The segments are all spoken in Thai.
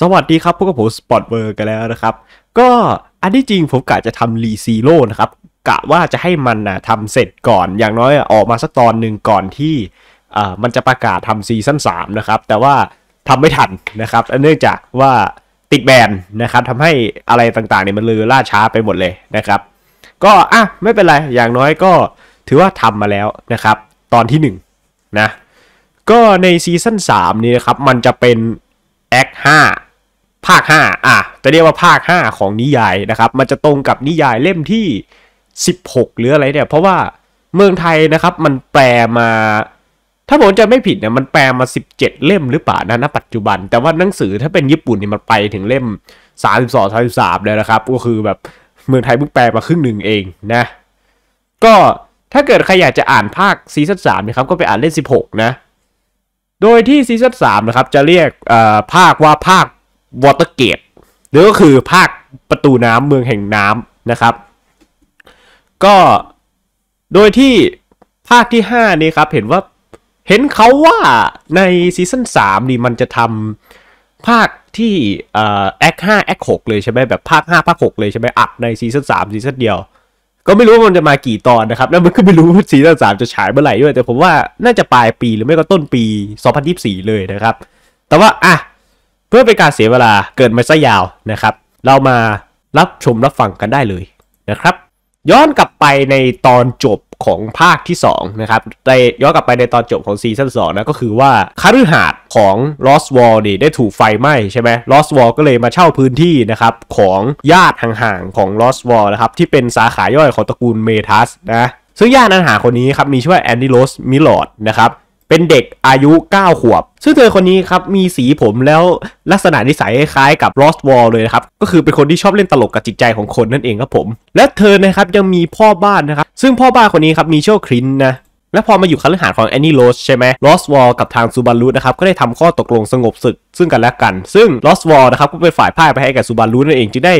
สวัสดีครับพวกผมสปอตเบอร์กันแล้วนะครับ ก็อันที่จริงผมกะจะทำรีซีโร่นะครับกะว่าจะให้มันนะทำเสร็จก่อน อย่างน้อยออกมาสักตอนหนึ่งก่อนที่ มันจะประกาศทำซีซั่น3นะครับ แต่ว่าทำไม่ทันนะครับเนื่องจากว่าติดแบนนะครับทำให้อะไรต่างๆเนี่ยมันลือล่าช้าไปหมดเลยนะครับ ก็อ่ะไม่เป็นไรอย่างน้อยก็ถือว่าทำมาแล้วนะครับ ตอนที่1นะก็ในซีซั่น3นี้นะครับมันจะเป็นแอค5ภาค5อ่ะจะเรียกว่าภาค 5 ของนิยายนะครับ มันจะตรงกับนิยายเล่มที่ 16หรืออะไรเนี่ย เพราะว่าเมืองไทยนะครับมันแปลมา ถ้าผมจะไม่ผิดเนี่ยมันแปลมา 17 เล่มหรือเปล่านะณปัจจุบัน แต่ว่าหนังสือถ้าเป็นญี่ปุ่นเนี่ยมันไปถึงเล่ม 32 33เลยนะครับ ก็คือแบบ เมืองไทยเพิ่งแปลมาครึ่งหนึ่งเองนะ ก็ถ้าเกิดใครอยากจะอ่านภาค ซีซั่นสามนะครับก็ไปอ่านเล่ม16นะ โดยที่ซีซั่นสามนะครับจะเรียกภาคว่าภาควอเตอร์เกตหรือก็คือภาคประตูน้ำเมืองแห่งน้ำนะครับ ก็โดยที่ภาคที่ 5 นี้ครับ เห็นว่าเห็นเขาว่าในซีซั่น3นี่มันจะทำภาคที่แอคห้าแอคหกเลยใช่ไหมแบบ ภาค 5 ภาค 6 เลยใช่ไหมอัดในซีซั่น3ซีซั่นเดียว ก็ไม่รู้ว่ามันจะมากี่ตอนนะครับแล้วมันก็ไม่รู้ว่าซีซั่น3จะฉายเมื่อไหร่ด้วย แต่ผมว่าน่าจะปลายปี หรือไม่ก็ต้นปี2024เลยนะครับ แต่ว่าอ่ะเพื่อเป็นการเสียเวลาเกินไม่ซะยาวนะครับ เรามารับชมรับฟังกันได้เลยนะครับ ย้อนกลับไปในตอนจบของภาคที่2นะครับในย้อนกลับไปในตอนจบของซีซั่น2นะก็คือว่าคาฤหาดของลอสวอลนี่ได้ถูกไฟไหม้ใช่ไหมลอสวอลก็เลยมาเช่าพื้นที่นะครับ ของญาติห่างๆของลอสวอลนะครับ ที่เป็นสาขาย่อยของตระกูลเมทัส นะซึ่งญาติห่างาคนนี้ครับมีชื่อว่าแอนดิโลสมิลลอดนะครับเป็นเด็กอายุ 9 ขวบ ซึ่งเธอคนนี้ครับ มีสีผมแล้วลักษณะนิสัยคล้ายกับรอส t ์วอลเลยครับ ก็คือเป็นคนที่ชอบเล่นตลกกับจิตใจของคนนั่นเองครับผม และเธอนะครับยังมีพ่อบ้านนะครับ ซึ่งพ่อบ้านคนนี้ครับมีโชคลินนะ และพอมาอยู่คิหาน์ของแอนนี่โรสใช่ไหมลอสวอลกับทางซูบารุนะครับ ก็ได้ทำข้อตกลงสงบศึกซึ่งกันและกัน ซึ่งลอสวอลนะครับก็เป็นฝ่ายพ่ายไปให้กับซูบารุนั่นเองจึงได้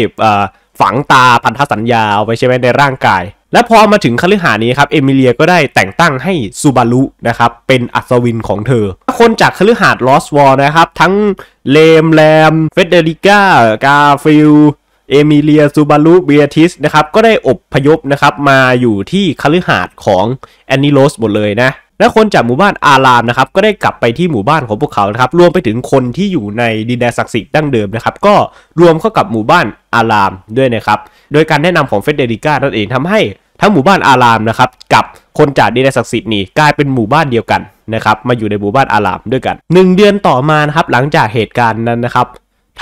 ฝังตาพันธสัญญาเอาไว้ใช่ไหมในร่างกายและพอมาถึงคฤหานี้ครับเอมิเลียก็ได้แต่งตั้งให้ซูบารุนะครับเป็นอัศวินของเธอ คนจากคฤหาสน์ลอสวอลนะครับทั้งเลมแลมเฟเดริก้า กาฟิล เอมิเลียซูบารุเบียติสนะครับก็ได้อบพยพนะครับมาอยู่ที่คฤหาสน์ของแอนนิโลสหมดเลยนะและคนจากหมู่บ้านอารามนะครับก็ได้กลับไปที่หมู่บ้านของพวกเขานะครับรวมไปถึงคนที่อยู่ในดินแดนศักดิ์สิทธิ์ดั้งเดิมนะครับ ก็รวมเข้ากับหมู่บ้านอารามด้วยนะครับโดยการแนะนำของเฟเดริก้านั่นเองทำให้ทั้งหมู่บ้านอารามนะครับกับคนจากดินแดนศักดิ์สิทธิ์นี่กลายเป็นหมู่บ้านเดียวกันนะครับมาอยู่ในหมู่บ้านอารามด้วยกัน 1 เดือนต่อมานะครับหลังจากเหตุการณ์นั้นนะครับ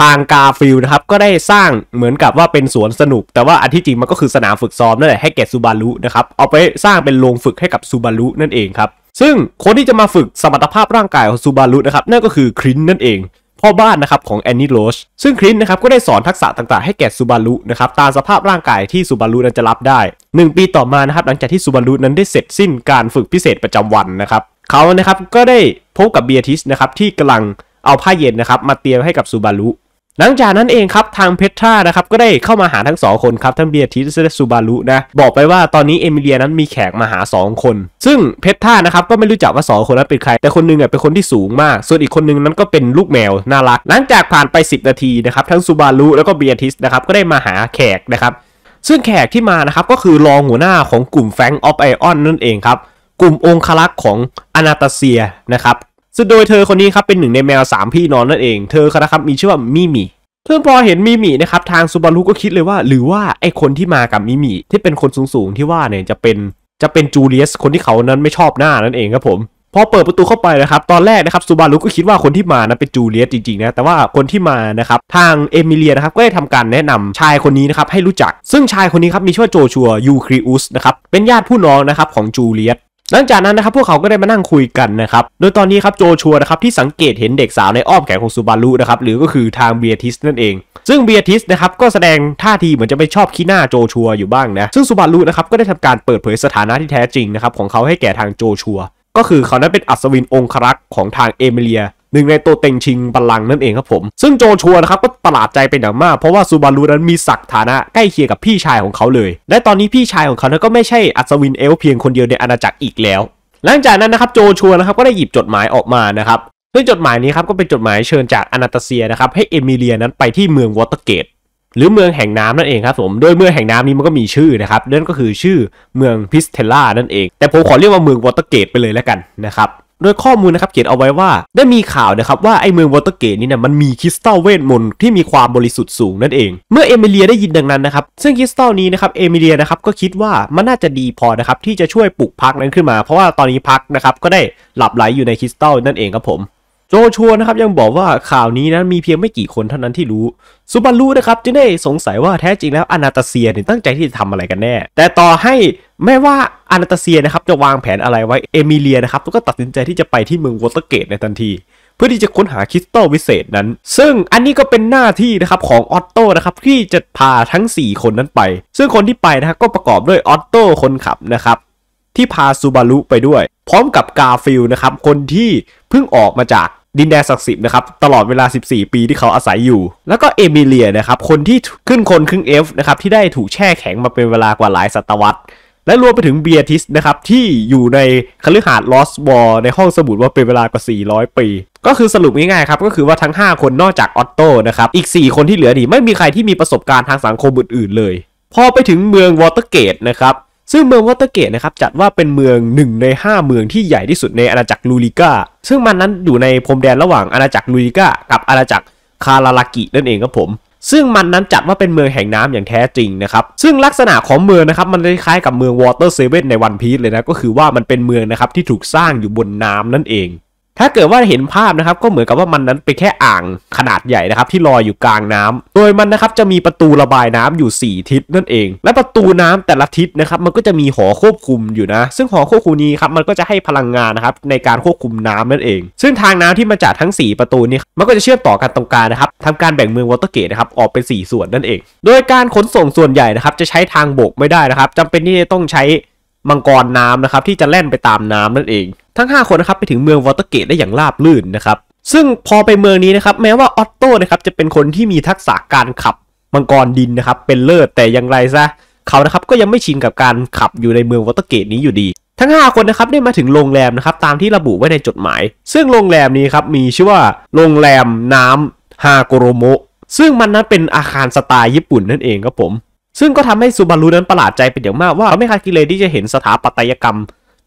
ทางกาฟิลนะครับก็ได้สร้างเหมือนกับว่าเป็นสวนสนุกแต่ว่าอันที่จริงมันก็คือสนามฝึกซ้อมนั่นแหละให้แก่ซูบารุนะครับเอาไปสร้างเป็นโรงฝึกให้กับซูบารุนั่นเองครับซึ่งคนที่จะมาฝึกสมรรถภาพร่างกายของซูบารุนะครับนั่นก็คือครินนั่นเอง พ่อบ้านนะครับของแอนนี่โรชซึ่งครินนะครับก็ได้สอนทักษะต่างๆให้แก่ซูบารุนะครับตามสภาพร่างกายที่ซูบารุนั้นจะรับได้ 1ปีต่อมานะครับหลังจากที่ซูบารุนั้นได้เสร็จสิ้นการฝึกพิเศษประจำวันนะครับเขานะครับก็ได้พบกับเบียทิสนะครับที่กำลังเอาผ้าเย็นนะครับมาเตรียมให้กับซูบารุหลังจากนั้นเองครับทางเพชรานะครับก็ได้เข้ามาหาทั้งสองคนครับทั้งเบียร์ทิสและซูบารุนะบอกไปว่าตอนนี้เอมิเลียนั้นมีแขกมาหา2คน ซึ่งเพชรานะครับก็ไม่รู้จักว่า2คนนั้นเป็นใคร แต่คนนึงเป็นคนที่สูงมากส่วนอีกคนนึงนั้นก็เป็นลูกแมวน่ารัก หลังจากผ่านไป 10 นาทีนะครับทั้งซูบารุแล้วก็เบียร์ทิสนะครับก็ได้มาหาแขกนะครับซึ่งแขกที่มานะครับก็คือรองหัวหน้าของกลุ่มแฟงออฟไอออนนั่นเองครับกลุ่มองคลักษ์ของอนาตาเซียนะครับซึ่งโดยเธอคนนี้ครับเป็นหนึ่งในแมว 3 พี่น้องนั่นเอง เธอนะครับมีชื่อว่ามิมิซึ่งพอเห็นมิมินะครับทางซูบารุก็คิดเลยว่า หรือว่าไอคนที่มากับมิมิที่เป็นคนสูงๆที่ว่าเนี่ยจะเป็นจะเป็นจูเลียส คนที่เขานั้นไม่ชอบหน้านั่นเองครับผมพอเปิดประตูเข้าไปนะครับตอนแรกนะครับซูบารุก็คิดว่าคนที่มานะเป็นจูเลียสจริงๆนะแต่ว่าคนที่มานะครับทางเอมิเลียนะครับก็ได้ทำการแนะนำชายคนนี้นะครับให้รู้จักซึ่งชายคนนี้ครับมีชื่อว่าโจชัวยูคริอุสนะครับเป็นญาติผู้น้องนะครับของจูเลียสหลังจากนั้นนะครับพวกเขาก็ได้มานั่งคุยกันนะครับโดยตอนนี้ครับโจชัวนะครับที่สังเกตเห็นเด็กสาว ในอ้อมแขนของซูบารุนะครับหรือก็คือทางเบียทิสนั่นเอง ซึ่งเบียทิสนะครับก็แสดงท่าที เหมือนจะไปชอบขี้หน้าโจชัวอยู่บ้างนะซึ่งซูบารุนะครับก็ได้ทำการเปิดเผยสถานะที่แท้จริงนะครับของเขาให้แก่ทางโจชัวก็คือเขานั้นเป็นอัศวินองครักษ์ของทางเอเมเลียหนึ่งในตัวเต็งชิงบัลลังนั่นเองครับผม ซึ่งโจชัวนะครับก็ประหลาดใจเป็นอย่างมากเพราะว่าซูบารุนั้นมีศักดิ์ฐานะใกล้เคียงกับพี่ชายของเขาเลยและตอนนี้พี่ชายของเขานี่ยก็ไม่ใช่อัศวินเอลเพียงคนเดียวในอาณาจักรอีกแล้ว หลังจากนั้นนะครับโจชัวนะครับก็ได้หยิบจดหมายออกมานะครับซึ่งจดหมายนี้ครับก็เป็นจดหมายเชิญจากอนาตาเซียนะครับให้เอมิเลียนั้นไปที่เมืองวอเตอร์เกต หรือเมืองแห่งน้ำนั่นเองครับผมโดยเมืองแห่งน้ำนี้มันก็มีชื่อนะครับนั่นก็คือชื่อเมืองพิสเทล่านั่นเอง แต่ผมขอเรียกว่าเมืองวอเตอร์เกตไปเลยแล้วกันนะครับโดยข้อมูลนะครับเขียนเอาไว้ว่า ได้มีข่าวนะครับว่า ไอ้เมืองวอเตอร์เกตนี่นะมันมีคริสตัลเวทมนต์ที่มีความบริสุทธิ์สูงนั่นเอง เมื่อเอมิเลียได้ยินดังนั้นนะครับ ซึ่งคริสตัลนี้นะครับเอมิเลียนะครับก็คิดว่ามันน่าจะดีพอนะครับที่จะช่วยปลุกพักนั้นขึ้นมา เพราะว่าตอนนี้พักนะครับก็ได้หลับไหลอยู่ในคริสตัลนั่นเองครับผมโจชัวนะครับยังบอกว่าข่าวนี้นั้นมีเพียงไม่กี่คนเท่านั้นที่รู้ซูบารุนะครับจึงได้สงสัยว่าแท้จริงแล้วอนาตาเซียเนี่ยตั้งใจที่จะทำอะไรกันแน่ แต่ต่อให้แม้ว่าอนาตาเซียนะครับจะวางแผนอะไรไว้เอมิเลียนะครับก็ตัดสินใจที่จะไปที่เมืองวอเตอร์เกต ในทันที เพื่อที่จะค้นหาคริสตัลวิเศษนั้น ซึ่งอันนี้ก็เป็นหน้าที่นะครับของออตโต้นะครับที่จะพาทั้ง 4 คนนั้นไป ซึ่งคนที่ไปนะก็ประกอบด้วยออตโต้คนขับนะครับที่พาซูบารุไปด้วย พร้อมกับกาฟิลนะครับคนที่เพิ่งออกมาจากดินแดนศักดิ์สิทธิ์นะครับตลอดเวลา 14 ปีที่เขาอาศัยอยู่ แล้วก็เอมิเลียนะครับคนที่ขึ้นคนครึ่งเอฟนะครับที่ได้ถูกแช่แข็งมาเป็นเวลากว่าหลายศตวรรษ และรวมไปถึงเบียทิสนะครับที่อยู่ในคฤหาสน์ลอสบอร์ในห้องสมุดว่าเป็นเวลากว่า 400 ปี ก็คือสรุปง่ายๆครับก็คือว่าทั้ง 5 คนนอกจากออตโตนะครับอีก 4 คนที่เหลือนี่ไม่มีใครที่มีประสบการณ์ทางสังคมอื่นๆเลย พอไปถึงเมืองวอเตอร์เกตนะครับซึ่งเมืองวอเตอร์เกตนะครับจัดว่าเป็นเมืองหนึ่งใน 5 เมืองที่ใหญ่ที่สุดในอาณาจักรลูริก้าซึ่งมันนั้นอยู่ในพรมแดนระหว่างอาณาจักรลูริก้ากับอาณาจักรคาราลากินั่นเองครับผม ซึ่งมันนั้นจัดว่า เป็นเมืองแห่งน้ำอย่างแท้จริงนะครับซึ่งลักษณะของเมืองนะครับมันคล้ายกับเมืองวอเตอร์เซเว่นในวันพีซเลยนะก็คือว่ามันเป็นเมืองนะครับที่ถูกสร้างอยู่บนน้ำนั่นเองถ้าเกิดว่าเห็นภาพนะครับก็เหมือนกับว่ามันนั้นเป็นแค่อ่างขนาดใหญ่นะครับ ที่ลอยอยู่กลางน้ำโดยมันนะครับจะมีประตูระบายน้ำอยู่ 4 ทิศนั่นเอง และประตูน้ำแต่ละทิศนะครับมันก็จะมีหอควบคุมอยู่นะซึ่งหอควบคุมนี้ครับมันก็จะให้พลังงานนะครับในการควบคุมน้ำนั่นเอง ซึ่งทางน้ำที่มาจากทั้ง 4 ประตูนี้มันก็จะเชื่อมต่อกันตรงกลางนะครับทำการแบ่งเมืองวอเตอร์เกตนะครับออกเป็น4ส่วนนั่นเอง โดยการขนส่งส่วนใหญ่นะครับ จะใช้ทางบกไม่ได้นะครับจำเป็นที่จะต้องใช้มังกรน้ำนะครับที่จะแล่นไปตามน้ำนั่นเอง ทั้ง 5 คนนะครับไปถึงเมืองวอเตอร์เกตได้อย่างราบลื่นนะครับซึ่งพอไปเมืองนี้นะครับแม้ว่าออตโต้นะครับจะเป็นคนที่มีทักษะการขับมังกรดินนะครับเป็นเลิศแต่อย่างไรซะเขานะครับก็ยังไม่ชินกับการขับอยู่ในเมืองวอเตอร์เกตนี้อยู่ดี ทั้ง 5 คนนะครับได้มาถึงโรงแรมนะครับตามที่ระบุไว้ในจดหมาย ซึ่งโรงแรมนี้ครับมีชื่อว่าโรงแรมน้ำฮาโกโรโมซึ่งมันนั้นเป็นอาคารสไตล์ญี่ปุ่นนั่นเองครับผมซึ่งก็ทำให้ซูบารุนั้นประหลาดใจเป็นอย่างมากว่าเขาไม่คาดคิดเลยที่จะเห็นสถาปัตยกรรม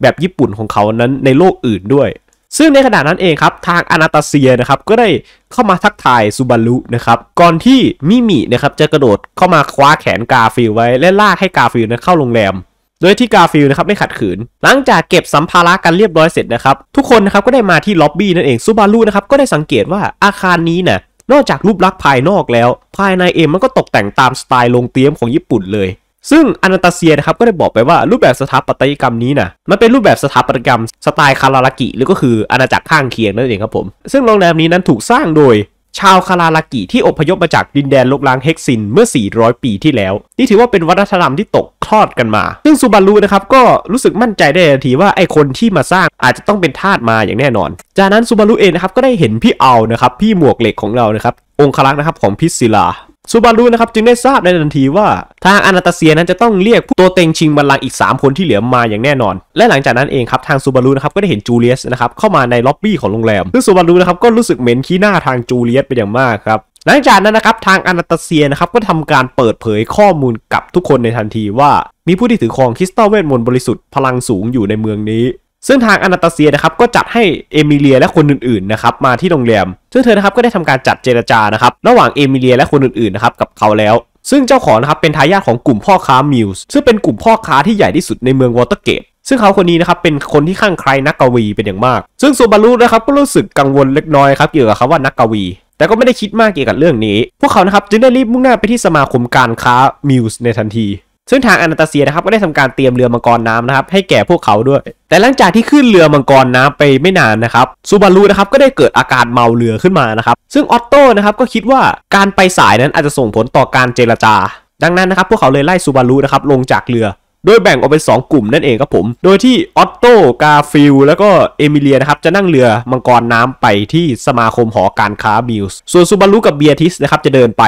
แบบญี่ปุ่นของเขานั้นในโลกอื่นด้วย ซึ่งในขณะนั้นเองครับ ทางอนาตาเซียนะครับก็ได้เข้ามาทักทายซูบารุนะครับก่อนที่มิมินะครับจะกระโดดเข้ามาคว้าแขนกาฟิลไว้ และลากให้กาฟิลนั้นเข้าโรงแรม โดยที่กาฟิลนะครับไม่ขัดขืน หลังจากเก็บสัมภาระกันเรียบร้อยเสร็จนะครับทุกคนนะครับก็ได้มาที่ล็อบบี้นั่นเองซูบารุนะครับก็ได้สังเกตว่าอาคารนี้นะ่ะนอกจากรูปลักษณ์ภายนอกแล้ว ภายในเองมันก็ตกแต่งตามสไตล์โรงเตี๊ยมของญี่ปุ่นเลย ซึ่งอนาตาเซียนะครับก็ได้บอกไปว่า รูปแบบสถาปัตยกรรมนี้นะมันเป็นรูปแบบสถาปัตยกรรมสไตล์คาราลากิ หรือก็คืออาณาจักรข้างเคียงนั่นเองครับผมซึ่งโรงแรมนี้นั้นถูกสร้างโดยชาวคาราลากิที่อพยพมาจากดินแดนลกล้างเฮกซินเมื่อ 400 ปีที่แล้ว นี่ถือว่าเป็นวัฒนธรรมที่ตกทอดกันมา ซึ่งซูบารุนะครับก็รู้สึกมั่นใจได้ทันทีว่าไอคนที่มาสร้างอาจจะต้องเป็นทาสมาอย่างแน่นอน จากนั้นซูบารุเองนะครับก็ได้เห็นพี่เอานะครับพี่หมวกเหล็กของเรานะครับองครักษ์นะครับของพิศิลาซูบารุนะครับจึงได้ทราบในทันทีว่าทางอนาตาเซียนั้นจะต้องเรียก ตัวเต็งชิงบัลลังก์อีก 3 คนที่เหลือมาอย่างแน่นอน และหลังจากนั้นเองครับทางซูบารุนะครับก็ได้เห็นจูเลียสนะครับเข้ามาในล็อบบี้ของโรงแรมซึ่งซูบารุนะครับก็รู้สึกเหม็นขี้หน้าทางจูเลียสไปอย่างมากครับหลังจากนั้นนะครับทางอนาตาเซียนะครับก็ทำการเปิดเผยข้อมูลกับทุกคนในทันทีว่า มีผู้ที่ถือครองคริสตัลเวทมนต์บริสุทธิ์พลังสูงอยู่ในเมืองนี้ซึ่งทางอนาตาเซียนะครับก็จัดให้เอมิเลียและคนอื่นๆนะครับมาที่โรงแรม ซึ่งเธอนะครับก็ได้ทำการจัดเจรจานะครับระหว่างเอมิเลีย และคนอื่นๆนะครับกับเขาแล้ว ซึ่งเจ้าของนะครับเป็นทายาทของกลุ่มพ่อค้ามิลส์ซึ่งเป็นกลุ่มพ่อค้าที่ใหญ่ที่สุดในเมืองวอเตอร์เกตซึ่งเขาคนนี้นะครับเป็นคนที่ข้างใครนักกวีเป็นอย่างมาก ซึ่งโซบารุนะครับก็รู้สึกกังวลเล็กน้อยครับเกี่ยวกับคำว่านักกวี แต่ก็ไม่ได้คิดมากเกี่ยวกับเรื่องนี้ พวกเขานะครับจึงได้รีบมุ่งหน้าไปที่สมาคมการค้ามิลส์ในทันทีซึ่งทางอนาตาเซียนะครับก็ได้ทำการเตรียมเรือมังกรน้ำนะครับให้แก่พวกเขาด้วย แต่หลังจากที่ขึ้นเรือมังกรน้ำไปไม่นานนะครับซูบารุนะครับก็ได้เกิดอาการเมาเรือขึ้นมานะครับซึ่งออตโต้นะครับก็คิดว่าการไปสายนั้นอาจจะส่งผลต่อการเจรจา ดังนั้นนะครับพวกเขาเลยไล่ซูบารุนะครับลงจากเรือ โดยแบ่งออกเป็น2กลุ่มนั่นเองครับผม โดยที่ออตโตกาฟิลแล้วก็เอมิเลียนะครับจะนั่งเรือมังกรน้ำไปที่สมาคมหอการค้ามิลส์ส่วนซูบารุกับเบียทิสนะครับจะเดินไป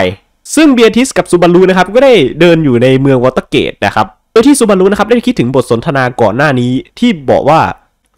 ซึ่งเบียทิสกับซูบารุนะครับก็ได้เดินอยู่ในเมืองวอเตอร์เกตนะครับโดยที่ซูบารุนะครับได้คิดถึงบทสนทนาก่อนหน้านี้ ที่บอกว่า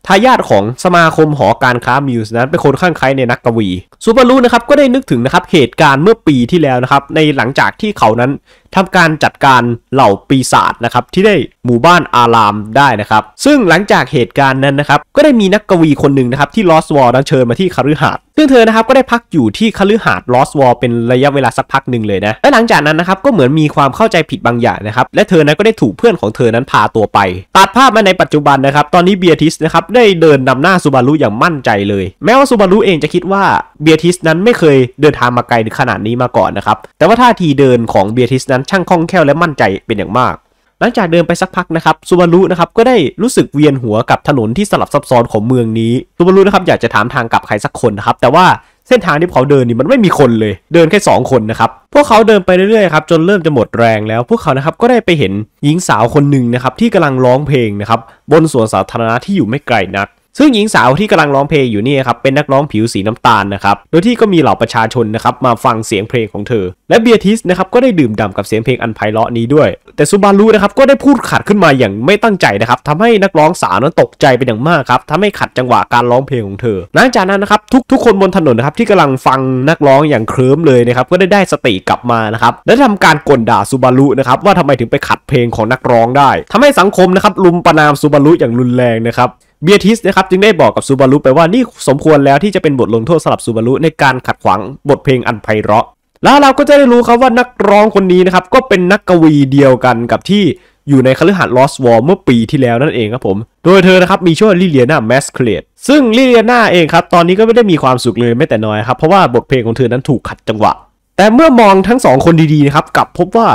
ทายาทของสมาคมหอการค้ามิวส์นั้นเป็นคนข้างใครในนักกวีซูบารุนะครับก็ได้นึกถึงนะครับเหตุการณ์เมื่อปีที่แล้วนะครับในหลังจากที่เขานั้นทำการจัดการเหล่าปีศาจนะครับที่ได้หมู่บ้านอารามได้นะครับซึ่งหลังจากเหตุการณ์นั้นนะครับก็ได้มีนักกวีคนหนึ่งนะครับที่ลอสวอลนั้นเชิญมาที่คารืหาสซึ่งเธอนะครับก็ได้พักอยู่ที่คฤหาสน์ลอสวอลเป็นระยะเวลาสักพักหนึ่งเลยนะและหลังจากนั้นนะครับก็เหมือนมีความเข้าใจผิดบางอย่างนะครับและเธอนั้นก็ได้ถูกเพื่อนของเธอนั้นพาตัวไปตัดภาพมาในปัจจุบันนะครับตอนนี้เบียทิสนะครับได้เดินนำหน้าซูบารุอย่างมั่นใจเลยแม้ว่าซูบารุเองจะคิดว่าเบียติสนั้นไม่เคยเดินทางมาไกลขนาดนี้มาก่อนนะครับแต่ว่าท่าทีเดินของเบียติสนั้นช่างคล่องแคล่วและมั่นใจเป็นอย่างมาก หลังจากเดินไปสักพักนะครับซูบารุนะครับก็ได้รู้สึกเวียนหัวกับถนนที่สลับซับซ้อนของเมืองนี้ซูบารุนะครับอยากจะถามทางกับใครสักคนนะครับแต่ว่าเส้นทางที่เขาเดินนี่มันไม่มีคนเลย เดินแค่2คนนะครับพวกเขาเดินไปเรื่อยๆครับจนเริ่มจะหมดแรงแล้ว พวกเขานะครับก็ได้ไปเห็นหญิงสาวคนหนึ่งนะครับที่กำลังร้องเพลงนะครับบนสวนสาธารณะที่อยู่ไม่ไกลนักซึ่งหญิงสาวที่กำลังร้องเพลงอยู่นี่ครับเป็นนักร้องผิวสีน้ำตาลนะครับ โดยที่ก็มีเหล่าประชาชนนะครับมาฟังเสียงเพลงของเธอและเบียทิสนะครับก็ได้ดื่มด่ากับเสียงเพลงอันไพเราะนี้ด้วย แต่ซูบารุนะครับก็ได้พูดขัดขึ้นมาอย่างไม่ตั้งใจนะครับทำให้นักร้องสาวนั้นตกใจเป็นอย่างมากครับทำให้ขัดจังหวะการร้องเพลงของเธอหลังจากนั้นนะครับทุกทุกคนบนถนนนะครับที่กำลังฟังนักร้องอย่างเคลิ้มเลยนะครับก็ได้ได้สติกลับมานะครับและทำการกลด่าซูบารุนะครับว่าทำไมถึงไปขัดเพลงของนักร้องได้ทำให้สังคมนะครับลุมประนามซูบารุอย่างรุนแรงนะครับเบียทิสนะครับจึงได้บอกกับซูบารุไปว่านี่สมควรแล้วที่จะเป็นบทลงโทษสำหรับซูบารุในการขัดขวางบทเพลงอันไพเราะแล้วเราก็จะได้รู้ครับว่านักร้องคนนี้นะครับก็เป็นนักกวีเดียวกันกับที่อยู่ในคฤหาสน์ลอสวอลเมื่อปีที่แล้วนั่นเองครับผมโดยเธอนะครับมีชื่อลิเลียนาแมสเคลดซึ่งลิเลียนาเองครับตอนนี้ก็ไม่ได้มีความสุขเลยแม้แต่น้อยครับเพราะว่าบทเพลงของเธอนั้นถูกขัดจังหวะแต่เมื่อมองทั้งสองคนดีๆนะครับกลับพบว่า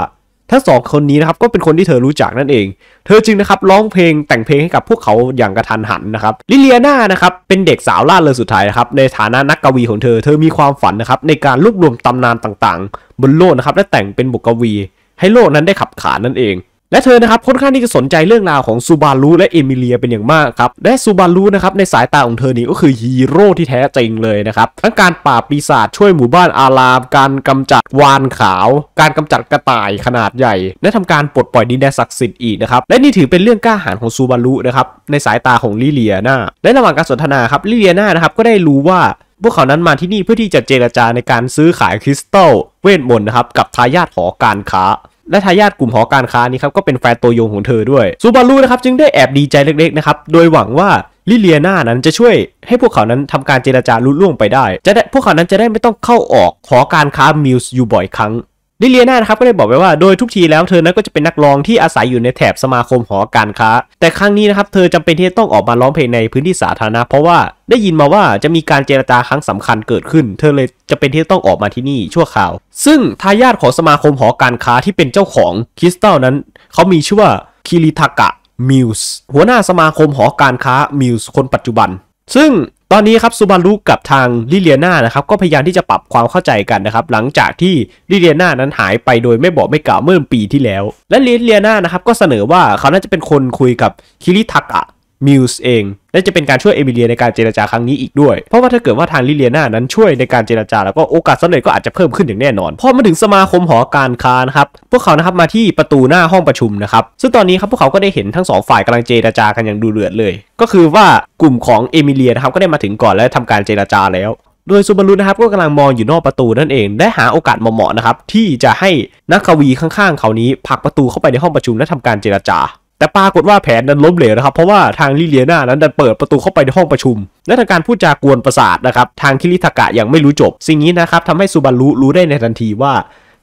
ทั้งสองคนนี้นะครับก็เป็นคนที่เธอรู้จักนั่นเอง เธอจึงนะครับร้องเพลงแต่งเพลงให้กับพวกเขาอย่างกระทันหันนะครับลิเลียนานะครับเป็นเด็กสาวล่าเริงสุดท้ายนะครับในฐานะนักกวีของเธอ เธอมีความฝันนะครับในการรวบรวมตำนานต่างๆ บนโลกนะครับและแต่งเป็นบทกวี ให้โลกนั้นได้ขับขานนั่นเองและเธอนะครับค่อนข้างที่จะสนใจเรื่องราวของซูบารุและเอมิเลียเป็นอย่างมากครับ และซูบารุนะครับในสายตาของเธอนี่ก็คือฮีโร่ที่แท้จริงเลยนะครับทั้งการปราบปีศาจช่วยหมู่บ้านอาราม การกำจัดวานขาว การกำจัดกระต่ายขนาดใหญ่ และทำการปลดปล่อยดินแดนศักดิ์สิทธิ์อีกนะครับ และนี่ถือเป็นเรื่องกล้าหาญของซูบารุนะครับในสายตาของลิเลียนาและระหว่างการสนทนาครับลิเลียนานะครับก็ได้รู้ว่า พวกเขานั้นมาที่นี่เพื่อที่จะเจรจาในการซื้อขายคริสตัลเวทมนต์นะครับกับทายาทหอการค้าและทายาทกลุ่มหอการค้านี้ครับ ก็เป็นแฟนตัวยงของเธอด้วยซูบารุนะครับ จึงได้แอบดีใจเล็กๆนะครับ โดยหวังว่า ลิเลียนานั้นจะช่วยให้พวกเขานั้นทำการเจราจาลุล่วงไปได้ จะได้พวกเขานั้นจะได้ไม่ต้องเข้าออกหอการค้ามิลส์อยู่บ่อยครั้งดิเลียนานะครับก็ได้บอกไว้ว่าโดยทุกทีแล้วเธอนั้นก็จะเป็นนักร้องที่อาศัยอยู่ในแถบสมาคมหอการค้า แต่ครั้งนี้นะครับ เธอจำเป็นที่จะต้องออกมาร้องเพลงในพื้นที่สาธารณะเพราะว่าได้ยินมาว่าจะมีการเจรจาครั้งสำคัญเกิดขึ้น เธอเลยจะเป็นที่ต้องออกมาที่นี่ ชั่วคราว ซึ่งทายาทของสมาคมหอการค้าที่เป็นเจ้าของคริสตัลนั้นเขามีชื่อว่าคิริทากะมิวส์หัวหน้าสมาคมหอการค้ามิวส์คนปัจจุบัน ซึ่งตอนนี้ครับซูบารุกับทางลิเลียนานะครับก็พยายามที่จะปรับความเข้าใจกันนะครับหลังจากที่ลิเลียนานั้นหายไปโดยไม่บอกไม่กล่าวเมื่อปีที่แล้ว และลิเลียนานะครับก็เสนอว่าเขาน่าจะเป็นคนคุยกับคิริทักะมิวส์เอง และจะเป็นการช่วยเอมิเลียในการเจรจาครั้งนี้อีกด้วยเพราะว่าถ้าเกิดว่าทางลิเลียนานั้นช่วยในการเจรจาแล้วก็โอกาสสำเร็จก็อาจจะเพิ่มขึ้นอย่างแน่นอน พอมาถึงสมาคมหอการค้านะครับพวกเขานะครับมาที่ประตูหน้าห้องประชุมนะครับซึ่งตอนนี้ครับพวกเขาก็ได้เห็นทั้งสองฝ่ายกำลังเจรจากันอย่างดูเดือดเลย ก็คือว่ากลุ่มของเอมิเลียนะครับก็ได้มาถึงก่อนและทำการเจรจาแล้วโดยซูบารุนะครับก็กำลังมองอยู่นอกประตูนั่นเองและหาโอกาสเหมาะๆนะครับที่จะให้นักกวีข้างๆเขานี้ผลักประตูเข้าไปในห้องประชุมและทำการเจรจาแต่ปรากฏว่าแผนนั้นล้มเหลวนะครับ เพราะว่าทางลิเลียนานั้นดันเปิดประตูเข้าไปในห้องประชุม และทางการพูดจากวนประสาทนะครับทางคิริทากะยังไม่รู้จบ สิ่งนี้นะครับทำให้ซูบารุรู้ได้ในทันทีว่า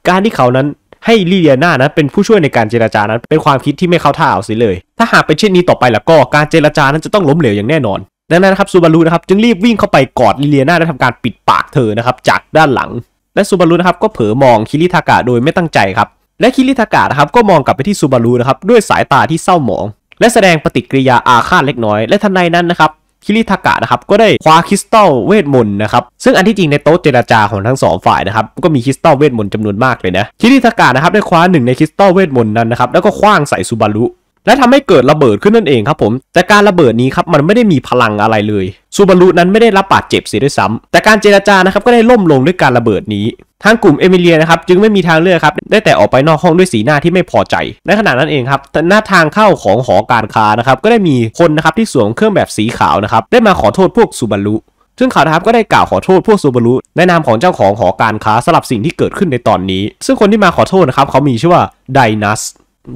การที่เขานั้นให้ลิเลียนานั้นเป็นผู้ช่วยในการเจราจานั้น เป็นความคิดที่ไม่เข้าท่าเอาสิเลย ถ้าหากเป็นเช่นนี้ต่อไปแล้วก็การเจราจานั้นจะต้องล้มเหลวอย่างแน่นอนดังนั้นนะครับซูบารุนะครับจึงรีบวิ่งเข้าไปกอดลิเลียนาและทำการปิดปากเธอนะครับจากด้านหลังและซูบารุนะครับก็เผลอมองคิริทากะโดยไม่ตั้งใจครับและคิริทากะนะครับก็มองกลับไปที่ซูบารุนะครับด้วยสายตาที่เศร้าหมอง และแสดงปฏิกิริยาอาฆาตเล็กน้อย และทันใดนั้นนะครับ คิริทากะนะครับก็ได้คว้าคริสตัลเวทมนต์นะครับซึ่งอันที่จริงในโต๊ะเจราจาของทั้งสองฝ่ายนะครับก็มีคริสตัลเวทมนต์จำนวนมากเลยนะคิริทากะนะครับได้คว้าหนึ่งในคริสตัลเวทมนต์นั้นนะครับแล้วก็คว้างใส่ซูบารุและทำให้เกิดระเบิดขึ้นนั่นเองครับผมแต่การระเบิดนี้ครับมันไม่ได้มีพลังอะไรเลยซูบารุนั้นไม่ได้รับบาดเจ็บเสียด้วยซ้ำ แต่การเจราจานะครับก็ได้ล่มลงด้วยการระเบิดนี้ ทางกลุ่มเอมิเลียนะครับจึงไม่มีทางเลือกครับได้แต่ออกไปนอกห้องด้วยสีหน้าที่ไม่พอใจ ในขณะนั้นเองครับหน้าทางเข้าของหอการค้านะครับก็ได้มีคนนะครับที่สวมเครื่องแบบสีขาวนะครับได้มาขอโทษพวกซูบารุซึ่งเขานะครับก็ได้กล่าวขอโทษพวกซูบารุในนามของเจ้าของหอการค้าสำหรับสิ่งที่เกิดขึ้นในตอนนี้ ซึ่งคนที่มาขอโทษนะครับเขามีชื่อว่าไดนัส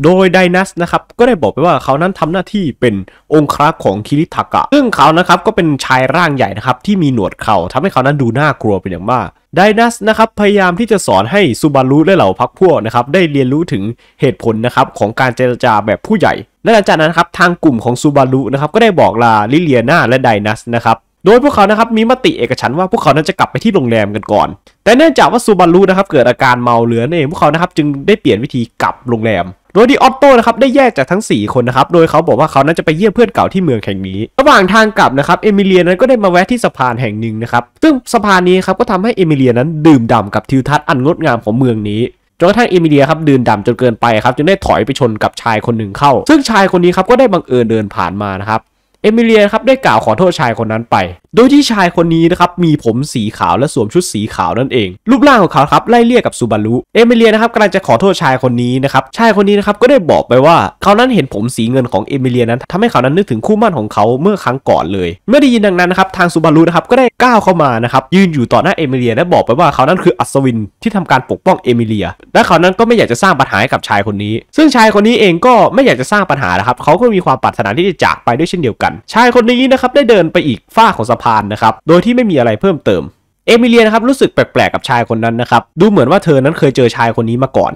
โดยไดนัสนะครับก็ได้บอกไปว่าเขานั้นทำหน้าที่เป็นองค์ครักของคิริทากะ ซึ่งเขานะครับก็เป็นชายร่างใหญ่นะครับที่มีหนวดเขาทำให้เขานั้นดูน่ากลัวเป็นอย่างมาก ไดนัสนะครับพยายามที่จะสอนให้ซูบารุและเหล่าพักพวกนะครับได้เรียนรู้ถึงเหตุผลนะครับของการเจรจาแบบผู้ใหญ่และหลังจากนั้นครับทางกลุ่มของซูบารุนะครับก็ได้บอกลาลิเลียนาและไดนัสนะครับ โดยพวกเขานะครับมีมติเอกฉันว่า พวกเขานั้นจะกลับไปที่โรงแรมกันก่อน แต่เนื่องจากว่าซูบารุนะครับเกิดอาการเมาเรือเนี่ยพวกเขานะครับจึงได้เปลี่ยนวิธีกลับโรงแรมโดยที่ออตโต้นะครับได้แยกจากทั้ง 4 คนนะครับโดยเขาบอกว่าเขานั้นจะไปเยี่ยมเพื่อนเก่าที่เมืองแห่งนี้ระหว่างทางกลับนะครับเอมิเลียนั้นก็ได้มาแวะที่สะพานแห่งหนึ่งนะครับซึ่งสะพานนี้ครับก็ทำให้เอมิเลียนั้นดื่มด่ากับทิวทัศน์อันงดงามของเมืองนี้จนกระทั่งเอมิเลียครับดื่มด่าจนเกินไปครับจนได้ถอยไปชนกับชายคนหนึ่งเข้า ซึ่งชายคนนี้ครับก็ได้บังเอิญเดินผ่านมานะครับเอมิเลียครับได้กล่าวขอโทษชายคนนั้นไปโดยที่ชายคนนี้นะครับมีผมสีขาวและสวมชุดสีขาวนั่นเองรูปร่างของเขาครับไล่เลี่ยกับซูบารุเอมิเลียนะครับกำลังจะขอโทษชายคนนี้นะครับชายคนนี้นะครับก็ได้บอกไปว่าเขานั้นเห็นผมสีเงินของเอมิเลียนั้นทำให้เขานั้นนึกถึงคู่มั่นของเขาเมื่อครั้งก่อนเลย เมื่อได้ยินดังนั้นนะครับทางซูบารุนะครับก็ได้ก้าวเข้ามานะครับยืนอยู่ต่อหน้าเอมิเลียและบอกไปว่าเขานั้นคืออัศวินที่ทำการปกป้องเอมิเลีย และเขานั้นก็ไม่อยากจะสร้างปัญหาให้กับชายคนนี้ ซึ่งชายคนนี้เองก็ไม่อยากจะสร้างปัญหานะครับเขาก็มีความปรารถนาที่จะจากไปด้วยเช่นเดียวกัน ชายคนนี้นะครับได้เดินไปอีกฝ้าของสะพานนะครับโดยที่ไม่มีอะไรเพิ่มเติมเอมิเลียนะครับรู้สึกแปลกๆกับชายคนนั้นนะครับดูเหมือนว่าเธอนั้นเคยเจอชายคนนี้มาก่อน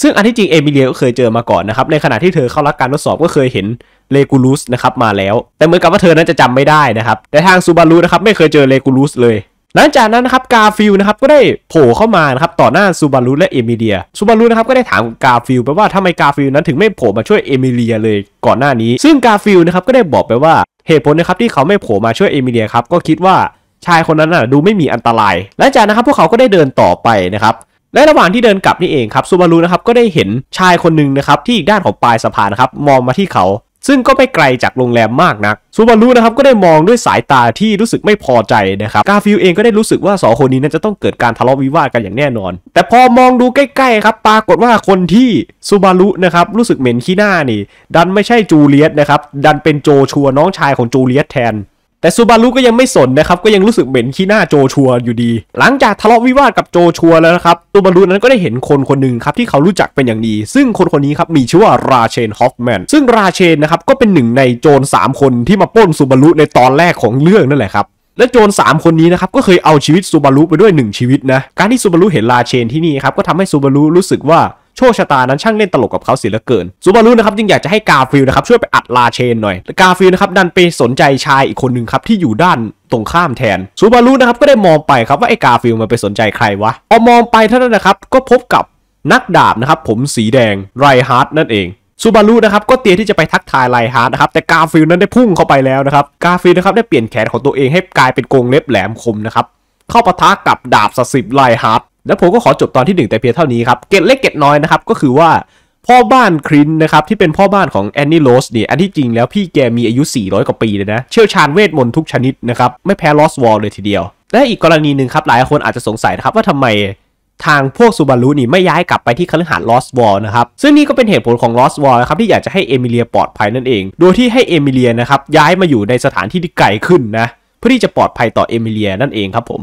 ซึ่งอันที่จริงเอมิเลียก็เคยเจอมาก่อนนะครับในขณะที่เธอเข้ารับการทดสอบ ก็เคยเห็นเลกูลูสนะครับมาแล้ว แต่เหมือนกับว่าเธอนั้นจะจำไม่ได้นะครับแต่ทางซูบารุนะครับไม่เคยเจอเลกูลูสเลยหลังจากนั้นนะครับกาฟิลนะครับก็ได้โผล่เข้ามานะครับต่อหน้าซูบารุและเอมิเลียซูบารุนะครับก็ได้ถามกาฟิลไปว่าทำไมกาฟิลนั้นถึงไม่โผล่มาช่วยเอมิเลียเลยก่อนหน้านี้ซึ่งกาฟิลนะครับก็ได้บอกไปว่าเหตุผลนะครับที่เขาไม่โผล่มาช่วยเอมิเลียครับก็คิดว่าชายคนนั้นน่ะดูไม่มีอันตราย และจากนะครับพวกเขาก็ได้เดินต่อไปนะครับและระหว่างที่เดินกลับนี่เองครับซูบารุนะครับก็ได้เห็นชายคนหนึ่งนะครับที่อีกด้านของปลายสะพานนะครับมองมาที่เขาซึ่งก็ไม่ไกลจากโรงแรมมากนักซูบารุนะครับก็ได้มองด้วยสายตาที่รู้สึกไม่พอใจนะครับกาฟิลเองก็ได้รู้สึกว่าสองคนนี้นั้นจะต้องเกิดการทะเลาะวิวาทกันอย่างแน่นอน แต่พอมองดูใกล้ๆครับปรากฏว่าคนที่ซูบารุนะครับรู้สึกเหม็นขี้หน้านี่ ดันไม่ใช่จูเลียตนะครับดันเป็นโจชัวน้องชายของจูเลียตแทนแต่ซูบารุก็ยังไม่สนนะครับ ก็ยังรู้สึกเหม็นขี้หน้าโจชัวอยู่ดี หลังจากทะเลาะวิวาทกับโจชัวแล้วนะครับซูบารุนั้นก็ได้เห็นคนคนหนึ่งครับที่เขารู้จักเป็นอย่างดีซึ่งคนคนนี้ครับมีชื่อว่าราเชนฮอฟแมนซึ่งราเชนนะครับก็เป็นหนึ่งในโจร 3 คนที่มาป้นซูบารุในตอนแรกของเรื่องนั่นแหละครับ และโจร3คนนี้นะครับก็เคยเอาชีวิตซูบารุไปด้วย1ชีวิตนะการที่ซูบารุเห็นราเชนที่นี่ครับก็ทำให้ซูบารุรู้สึกว่าโชคชะตา นั้นช่างเล่นตลกกับเขาเสียเหลือเกินซูบารุนะครับจึงอยากจะให้กาฟิลนะครับช่วยไปอัดลาเชนหน่อย กาฟิลนะครับดันไปสนใจชายอีกคนหนึ่งครับ ที่อยู่ด้านตรงข้ามแทนซูบารุนะครับก็ได้มองไปครับว่าไอ้กาฟิลมันไปสนใจใครวะพอมองไปเท่านั้นนะครับก็พบกับนักดาบนะครับผมสีแดงไรฮาร์ดนั่นเองซูบารุนะครับก็เตรียมที่จะไปทักทายไรฮาร์ดนะครับแต่กาฟิลนั้นได้พุ่งเข้าไปแล้วนะครับกาฟิลนะครับได้เปลี่ยนแขนของตัวเองให้กลาย เป็นกรงเล็บแหลมคมนะครับเข้าปะทะกับดาบสสิบไรฮาร์ดแล้วผมก็ขอจบตอนที่ 1 แต่เพียงเท่านี้ครับ เกตเล็กเกตน้อยนะครับ ก็คือว่าพ่อบ้านครินนะครับที่เป็นพ่อบ้านของแอนนี่โรสเนี่ยอันที่จริงแล้วพี่แกมีอายุ 400 กว่าปีเลยนะ เชี่ยวชาญเวทมนต์ทุกชนิดนะครับ ไม่แพ้ลอสวอลเลยทีเดียว และอีกกรณีหนึ่งครับ หลายคนอาจจะสงสัยนะครับ ว่าทำไมทางพวกซูบารุนี่ไม่ย้ายกลับไปที่คฤหาสน์ลอสวอลนะครับซึ่งนี่ก็เป็นเหตุผลของลอสวอลนะครับที่อยากจะให้เอมิเลียปลอดภัยนั่นเองโดยที่ให้เอมิเลียนะครับย้ายมาอยู่ในสถานที่ที่ไกลขึ้นนะเพื่อที่จะปลอดภัยต่อเอมิเลียนั่นเองครับผม